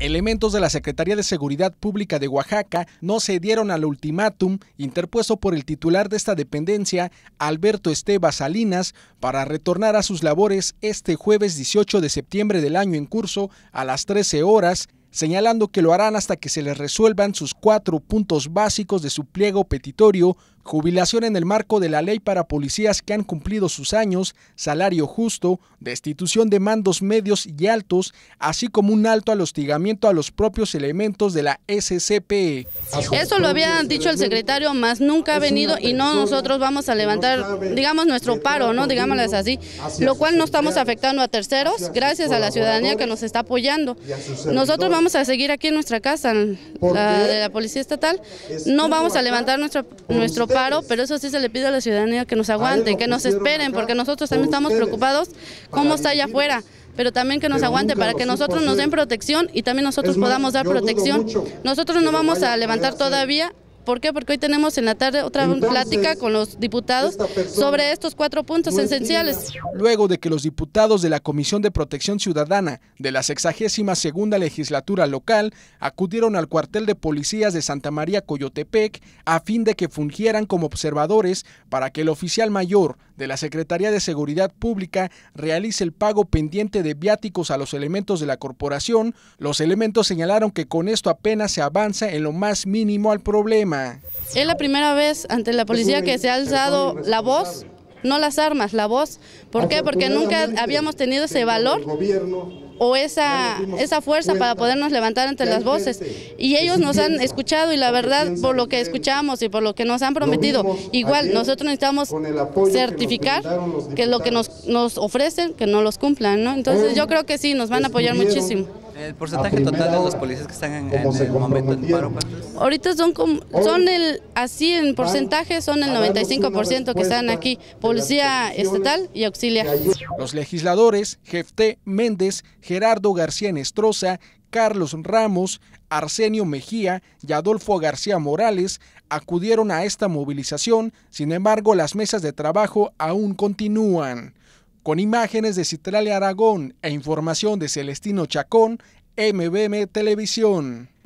Elementos de la Secretaría de Seguridad Pública de Oaxaca no cedieron al ultimátum interpuesto por el titular de esta dependencia, Alberto Esteba Salinas, para retornar a sus labores este jueves 18 de septiembre del año en curso a las 13 horas, señalando que lo harán hasta que se les resuelvan sus cuatro puntos básicos de su pliego petitorio jubilación en el marco de la ley para policías que han cumplido sus años, salario justo, destitución de mandos medios y altos, así como un alto al hostigamiento a los propios elementos de la SCPE. Eso lo había dicho el secretario, más nunca ha venido y no nosotros vamos a levantar, digamos, nuestro paro, ¿no? digámoslo así, lo cual no estamos afectando a terceros, gracias a la ciudadanía que nos está apoyando. Nosotros vamos a seguir aquí en nuestra casa, la de la Policía Estatal, no vamos a levantar nuestro, nuestro paro pero eso sí se le pide a la ciudadanía que nos aguante, que nos esperen, porque nosotros también estamos preocupados cómo está allá afuera pero también que nos aguante para que nosotros nos den protección y también nosotros podamos dar protección. Nosotros no vamos a levantar todavía ¿Por qué? Porque hoy tenemos en la tarde otra plática con los diputados sobre estos cuatro puntos esenciales. Luego de que los diputados de la Comisión de Protección Ciudadana de la 62 legislatura local acudieron al cuartel de policías de Santa María Coyotepec a fin de que fungieran como observadores para que el oficial mayor de la Secretaría de Seguridad Pública realice el pago pendiente de viáticos a los elementos de la corporación, los elementos señalaron que con esto apenas se avanza en lo más mínimo al problema. Es la primera vez ante la policía que se ha alzado la voz, no las armas, la voz. ¿Por qué? Porque nunca habíamos tenido ese valor o esa, esa fuerza para podernos levantar ante las voces. Y ellos nos han escuchado y la verdad, por lo que escuchamos y por lo que nos han prometido, igual nosotros necesitamos certificar que lo que nos, nos ofrecen, que no los cumplan. ¿no? Entonces yo creo que sí, nos van a apoyar muchísimo. El porcentaje total de los policías que están en, momento en paro, Ahorita son como, son el, así en porcentaje, son el 95% que están aquí, policía estatal y auxilia. Los legisladores, Jefté Méndez, Gerardo García Nestroza, Carlos Ramos, Arsenio Mejía y Adolfo García Morales acudieron a esta movilización, sin embargo las mesas de trabajo aún continúan. Con imágenes de Citrale Aragón e información de Celestino Chacón, MBM Televisión.